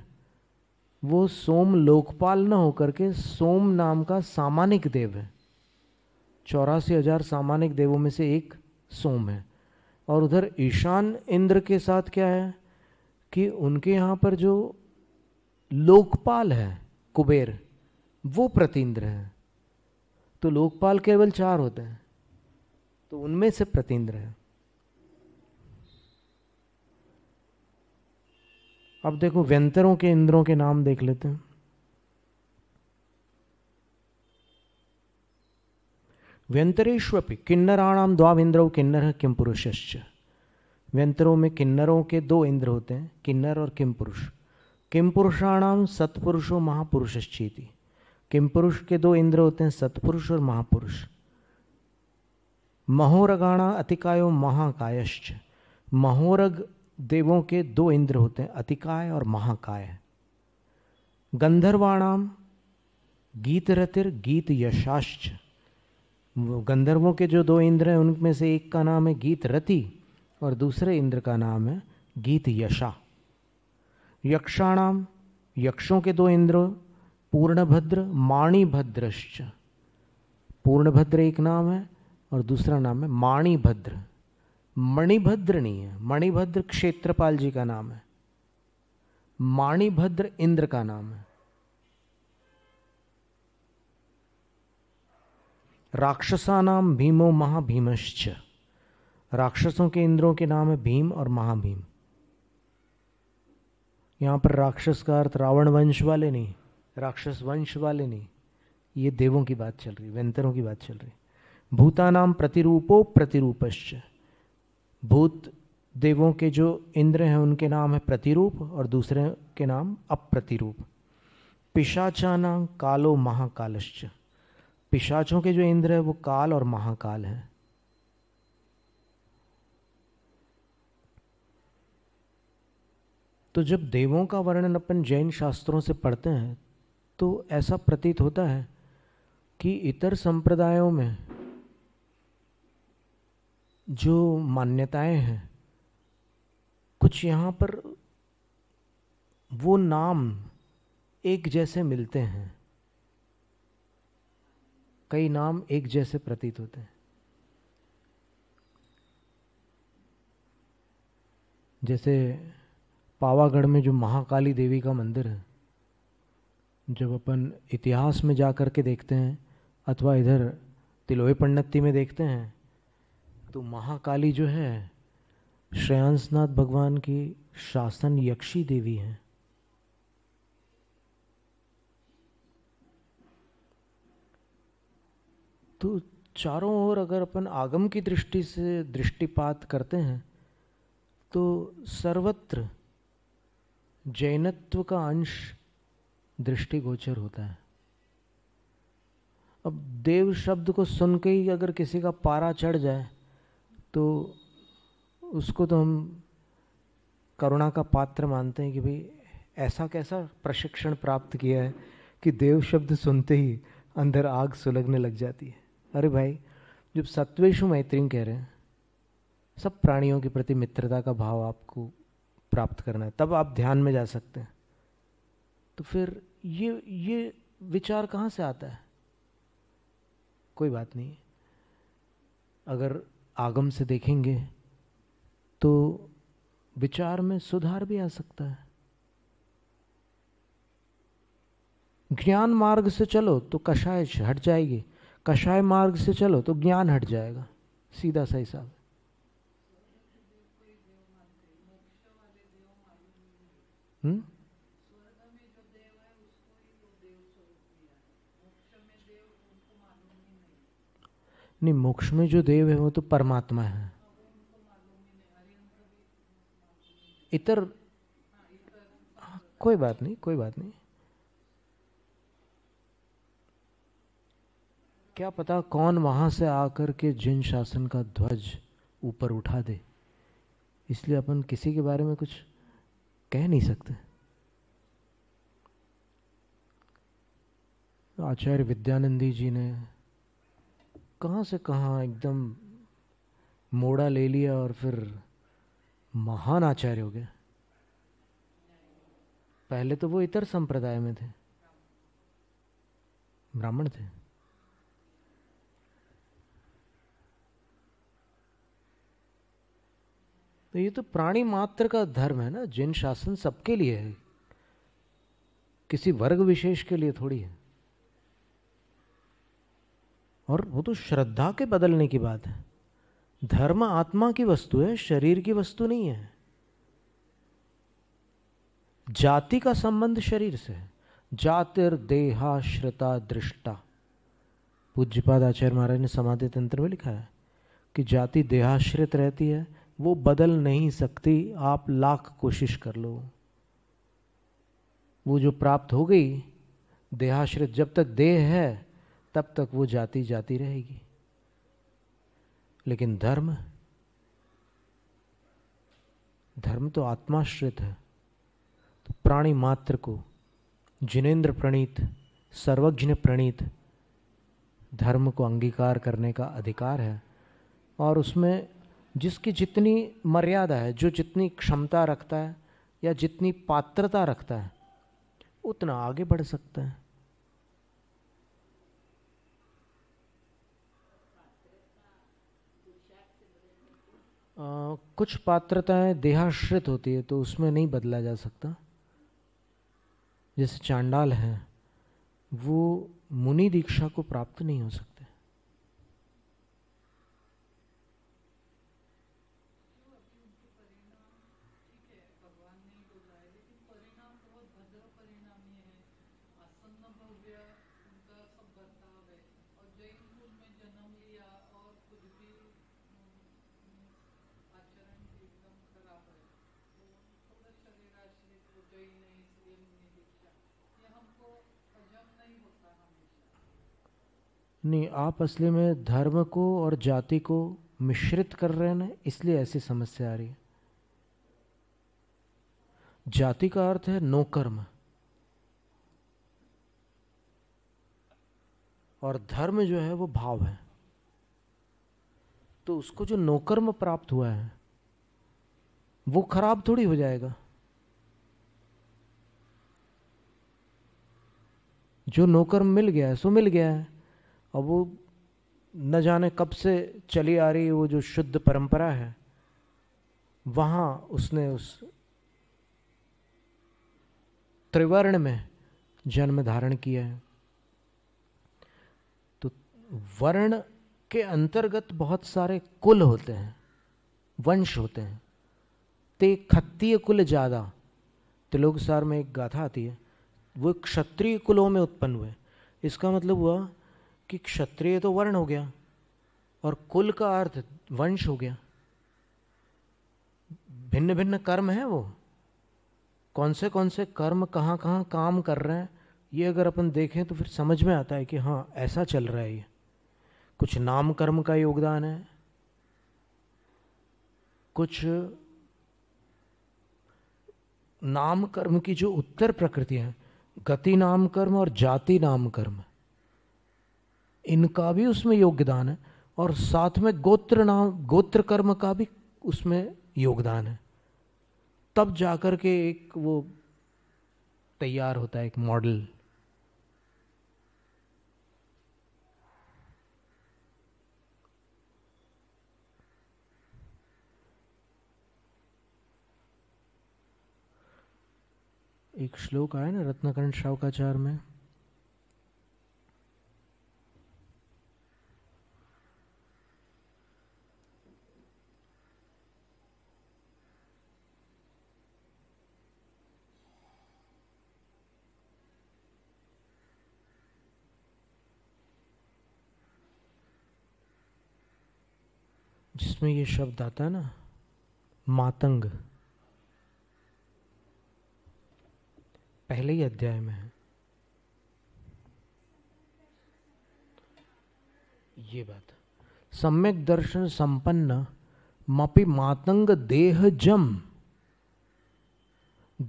वो सोम लोकपाल न होकर के सोम नाम का सामानिक देव है चौरासी हजार सामानिक देवों में से एक सोम है और उधर ईशान इंद्र के साथ क्या है कि उनके यहाँ पर जो लोकपाल है कुबेर वो प्रतिन्द्र है तो लोकपाल केवल चार होते हैं तो उनमें से प्रतिन्द्र है अब देखो व्यंतरों के इंद्रों के नाम देख लेते हैं व्यंतरेश्वपि किन्नराणाम द्वाविंद्रौ किन्नर किम पुरुषश्च व्यंतरों में किन्नरों के दो इंद्र होते हैं किन्नर और किम पुरुष किम पुरुषाणाम सत्पुरुषो महापुरुषश्चिति किम पुरुष के दो इंद्र होते हैं सत्पुरुष और महापुरुष महोरगाणा अतिकायो महाकायश्च महोरग देवों के दो इंद्र होते हैं अतिकाय और महाकाय गंधर्वाणाम गीतरतिर गीत यशाश्च गंधर्वों के जो दो इंद्र हैं उनमें से एक का नाम है गीत रति और दूसरे इंद्र का नाम है गीत यशा यक्षाणाम यक्षों के दो इंद्र पूर्णभद्र माणिभद्रश्च पूर्णभद्र एक नाम है और दूसरा नाम है माणिभद्र मणिभद्र नहीं है मणिभद्र क्षेत्रपाल जी का नाम है माणिभद्र इंद्र का नाम है राक्षसानाम भीमो महाभीमश्च राक्षसों के इंद्रों के नाम है भीम और महाभीम यहां पर राक्षस का अर्थ रावण वंश वाले नहीं राक्षस वंश वाले नहीं ये देवों की बात चल रही वेंतरों की बात चल रही भूतानाम प्रतिरूपो प्रतिरूपश्च भूत देवों के जो इंद्र हैं उनके नाम है प्रतिरूप और दूसरे के नाम अप्रतिरूप पिशाचाना कालो महाकालश्च पिशाचों के जो इंद्र है वो काल और महाकाल हैं तो जब देवों का वर्णन अपन जैन शास्त्रों से पढ़ते हैं तो ऐसा प्रतीत होता है कि इतर संप्रदायों में जो मान्यताएं हैं कुछ यहाँ पर वो नाम एक जैसे मिलते हैं कई नाम एक जैसे प्रतीत होते हैं जैसे पावागढ़ में जो महाकाली देवी का मंदिर है जब अपन इतिहास में जा कर के देखते हैं अथवा इधर तिलोए पंडती में देखते हैं तो महाकाली जो है श्रेयांसनाथ भगवान की शासन यक्षी देवी हैं तो चारों ओर अगर अपन आगम की दृष्टि से दृष्टिपात करते हैं तो सर्वत्र जैनत्व का अंश दृष्टिगोचर होता है अब देव शब्द को सुन के ही अगर किसी का पारा चढ़ जाए तो उसको तो हम करुणा का पात्र मानते हैं कि भाई ऐसा कैसा प्रशिक्षण प्राप्त किया है कि देव शब्द सुनते ही अंदर आग सुलगने लग जाती है अरे भाई जब सत्वेशु मैत्रीन कह रहे हैं सब प्राणियों के प्रति मित्रता का भाव आपको प्राप्त करना है तब आप ध्यान में जा सकते हैं तो फिर ये ये विचार कहाँ से आता है कोई बात नहीं अगर आगम से देखेंगे तो विचार में सुधार भी आ सकता है ज्ञान मार्ग से चलो तो कषाय हट जाएगी कषाय मार्ग से चलो तो ज्ञान हट जाएगा सीधा सा हिसाब हम्म नहीं मोक्ष में जो देव है वो तो परमात्मा है इतर हाँ, कोई बात नहीं कोई बात नहीं क्या पता कौन वहां से आकर के जिन शासन का ध्वज ऊपर उठा दे इसलिए अपन किसी के बारे में कुछ कह नहीं सकते आचार्य विद्यानंदी जी ने कहाँ से कहाँ एकदम मोड़ा ले लिया और फिर महान आचार्य हो गए पहले तो वो इतर संप्रदाय में थे ब्राह्मण थे तो ये तो प्राणी मात्र का धर्म है ना जिन शासन सबके लिए है किसी वर्ग विशेष के लिए थोड़ी है और वो तो श्रद्धा के बदलने की बात है धर्म आत्मा की वस्तु है शरीर की वस्तु नहीं है जाति का संबंध शरीर से है जातिर देहा श्रता दृष्टा पूज्यपाद आचार्य महाराज ने समाधि तंत्र में लिखा है कि जाति देहाश्रित रहती है वो बदल नहीं सकती आप लाख कोशिश कर लो वो जो प्राप्त हो गई देहाश्रित जब तक देह है तब तक वो जाती जाती रहेगी लेकिन धर्म धर्म तो आत्माश्रित है तो प्राणी मात्र को जिनेन्द्र प्रणीत सर्वज्ञ प्रणीत धर्म को अंगीकार करने का अधिकार है और उसमें जिसकी जितनी मर्यादा है जो जितनी क्षमता रखता है या जितनी पात्रता रखता है उतना आगे बढ़ सकता है आ, कुछ पात्रताएं देहाश्रित होती है तो उसमें नहीं बदला जा सकता जैसे चांडाल है वो मुनि दीक्षा को प्राप्त नहीं हो सकता नहीं आप असली में धर्म को और जाति को मिश्रित कर रहे हैं ना इसलिए ऐसी समस्या आ रही है जाति का अर्थ है नो कर्म और धर्म जो है वो भाव है तो उसको जो नौकर्म प्राप्त हुआ है वो खराब थोड़ी हो जाएगा जो नौकर्म मिल गया है सो मिल गया है और वो न जाने कब से चली आ रही वो जो शुद्ध परंपरा है वहाँ उसने उस त्रिवर्ण में जन्म धारण किया है तो वर्ण के अंतर्गत बहुत सारे कुल होते हैं वंश होते हैं ते तो खत्तीय कुल ज़्यादा तिलोकसार में एक गाथा आती है वो क्षत्रिय कुलों में उत्पन्न हुए इसका मतलब हुआ कि क्षत्रिय तो वर्ण हो गया और कुल का अर्थ वंश हो गया भिन्न भिन्न कर्म है वो कौन से कौन से कर्म कहाँ कहाँ काम कर रहे हैं ये अगर अपन देखें तो फिर समझ में आता है कि हाँ ऐसा चल रहा है ये कुछ नाम कर्म का योगदान है कुछ नाम कर्म की जो उत्तर प्रकृति है गति नाम कर्म और जाति नाम कर्म इनका भी उसमें योगदान है और साथ में गोत्र नाम गोत्र कर्म का भी उसमें योगदान है तब जाकर के एक वो तैयार होता है एक मॉडल एक श्लोक आया ना रत्नाकरण शावकाचार में जिसमें ये शब्द आता है ना मातंग पहले ही अध्याय में है ये बात सम्यक दर्शन संपन्न मपि मातंग देह जम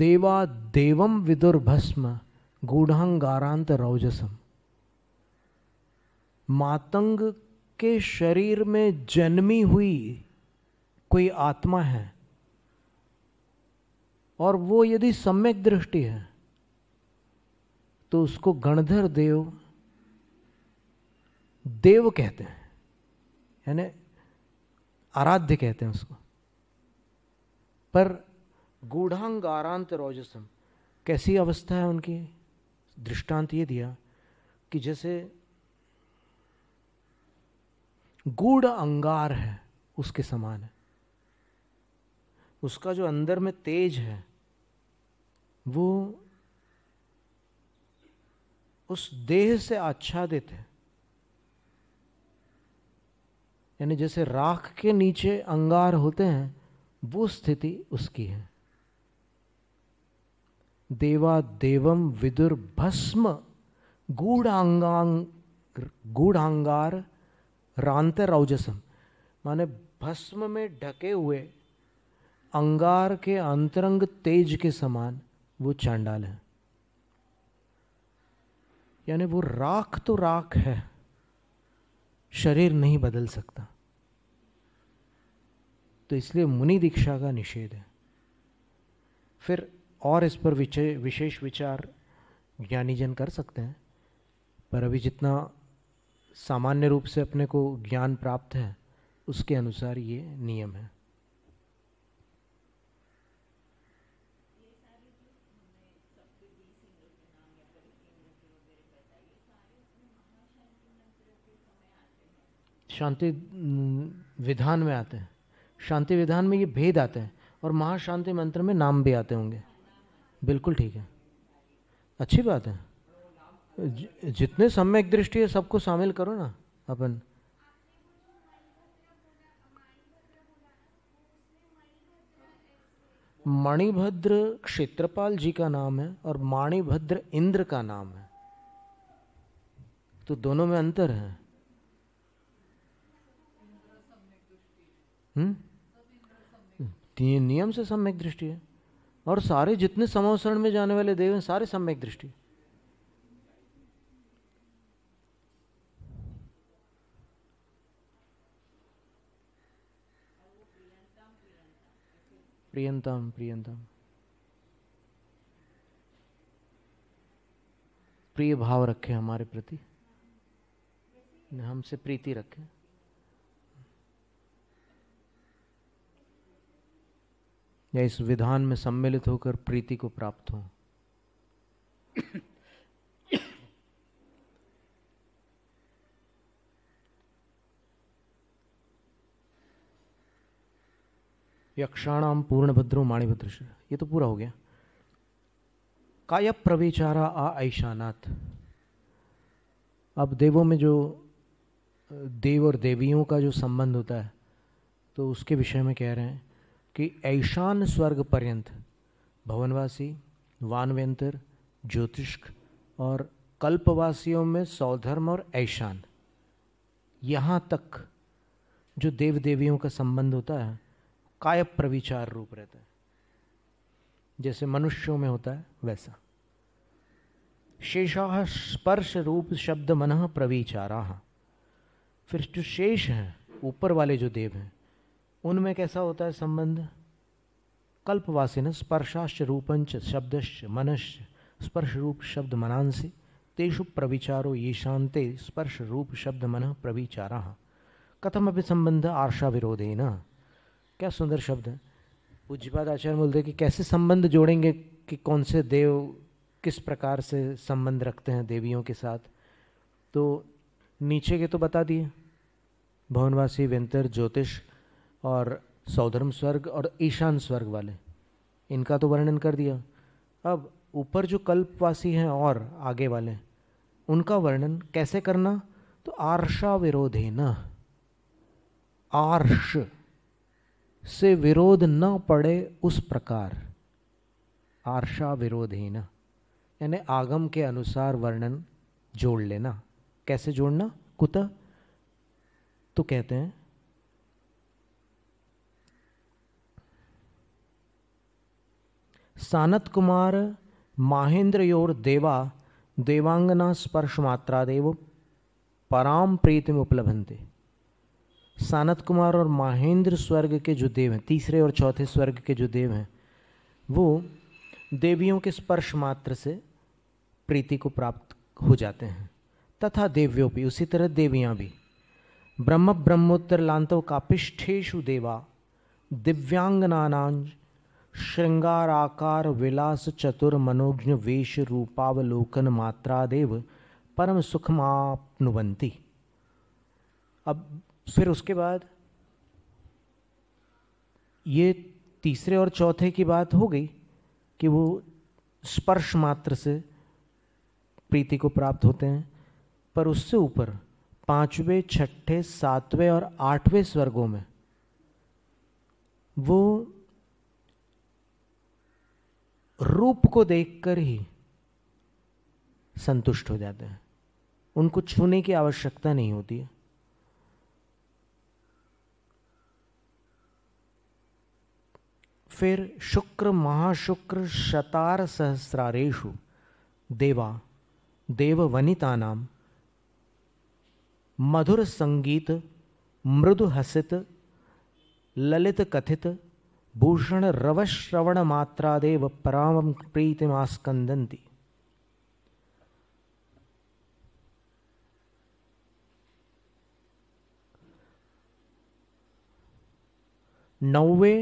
देवा देवम विदुर्भस्म गूढ़ांगारांत रौजसम मातंग आपके शरीर में जन्मी हुई कोई आत्मा है और वो यदि सम्यक दृष्टि है तो उसको गणधर देव देव कहते हैं यानी आराध्य कहते हैं उसको पर गूढ़ांग आरांत रोजसम कैसी अवस्था है उनकी दृष्टांत ये दिया कि जैसे गूढ़ अंगार है उसके समान है उसका जो अंदर में तेज है वो उस देह से आच्छादित है यानी जैसे राख के नीचे अंगार होते हैं वो स्थिति उसकी है देवा देवम विदुर भस्म गूढ़ांगांग गूढ़ांगार रानते राउजसम माने भस्म में ढके हुए अंगार के अंतरंग तेज के समान वो चांडाल है यानी वो राख तो राख है शरीर नहीं बदल सकता तो इसलिए मुनि दीक्षा का निषेध है फिर और इस पर विशेष विचार ज्ञानीजन कर सकते हैं पर अभी जितना सामान्य रूप से अपने को ज्ञान प्राप्त है उसके अनुसार ये नियम है शांति विधान में आते हैं शांति विधान में ये भेद आते हैं और महाशांति मंत्र में नाम भी आते होंगे बिल्कुल ठीक है अच्छी बात है जितने सम्यक दृष्टि है सबको शामिल करो ना अपन मणिभद्र क्षेत्रपाल जी का नाम है और मणिभद्र इंद्र का नाम है तो दोनों में अंतर है हम्म नियम से सम्यक दृष्टि है और सारे जितने समवसरण में जाने वाले देव हैं सारे सम्यक दृष्टि प्रियंतम प्रियंतम प्रिय भाव रखे हमारे प्रति हमसे प्रीति रखे या इस विधान में सम्मिलित होकर प्रीति को प्राप्त हो यक्षाणाम पूर्णभद्रो माणिभद्र ये तो पूरा हो गया काय प्रवेचारा आ ऐशानाथ अब देवों में जो देव और देवियों का जो संबंध होता है तो उसके विषय में कह रहे हैं कि ऐशान स्वर्ग पर्यंत भवनवासी वानवेंतर ज्योतिष्क और कल्पवासियों में सौधर्म और ऐशान यहाँ तक जो देव देवियों का संबंध होता है काय प्रविचार रूप रहता है जैसे मनुष्यों में होता है वैसा शेषा स्पर्श रूप शब्द मन प्रविचारा फिर जो शेष हैं ऊपर वाले जो देव हैं उनमें कैसा होता है संबंध कल्पवासिन स्पर्शाश्च रूपंच शब्दश मनश्च स्पर्श रूप शब्द मनांसि तेषु प्रविचारो ये शांते स्पर्श रूप शब्द मन प्रविचारा कथम अभी संबंध आर्षा विरोधेन क्या सुंदर शब्द है पूज्यपाद आचार्य बोलते कि कैसे संबंध जोड़ेंगे कि कौन से देव किस प्रकार से संबंध रखते हैं देवियों के साथ तो नीचे के तो बता दिए भवनवासी वेंतर ज्योतिष और सौधर्म स्वर्ग और ईशान स्वर्ग वाले इनका तो वर्णन कर दिया अब ऊपर जो कल्पवासी हैं और आगे वाले उनका वर्णन कैसे करना तो आर्षा विरोधे न आर्ष से विरोध न पड़े उस प्रकार आर्षा विरोधहीन यानी आगम के अनुसार वर्णन जोड़ लेना कैसे जोड़ना कुत तो कहते हैं सानत कुमार माहेंद्र योर देवा देवांगना स्पर्श मात्रा देव पराम प्रीति में उपलभंते सानत कुमार और महेंद्र स्वर्ग के जो देव हैं तीसरे और चौथे स्वर्ग के जो देव हैं वो देवियों के स्पर्श मात्र से प्रीति को प्राप्त हो जाते हैं तथा देवियों भी उसी तरह देवियाँ भी ब्रह्म ब्रह्मोत्तर लांतव कापिष्ठेशु देवा श्रृंगार श्रृंगाराकार विलास चतुर मनोज्ञ वेश रूपावलोकन मात्रा देव परम सुखमापनुवंती अब फिर उसके बाद ये तीसरे और चौथे की बात हो गई कि वो स्पर्श मात्र से प्रीति को प्राप्त होते हैं पर उससे ऊपर पांचवें छठे सातवें और आठवें स्वर्गों में वो रूप को देखकर ही संतुष्ट हो जाते हैं उनको छूने की आवश्यकता नहीं होती है फिर शुक्र महाशुक्र शतार सहस्रारेशु देवा देववनिता नाम मधुर संगीत मृदु हसित ललित कथित भूषण रवश्रवण मात्रादेव पराम प्रीतिमास्कंदंती नौवे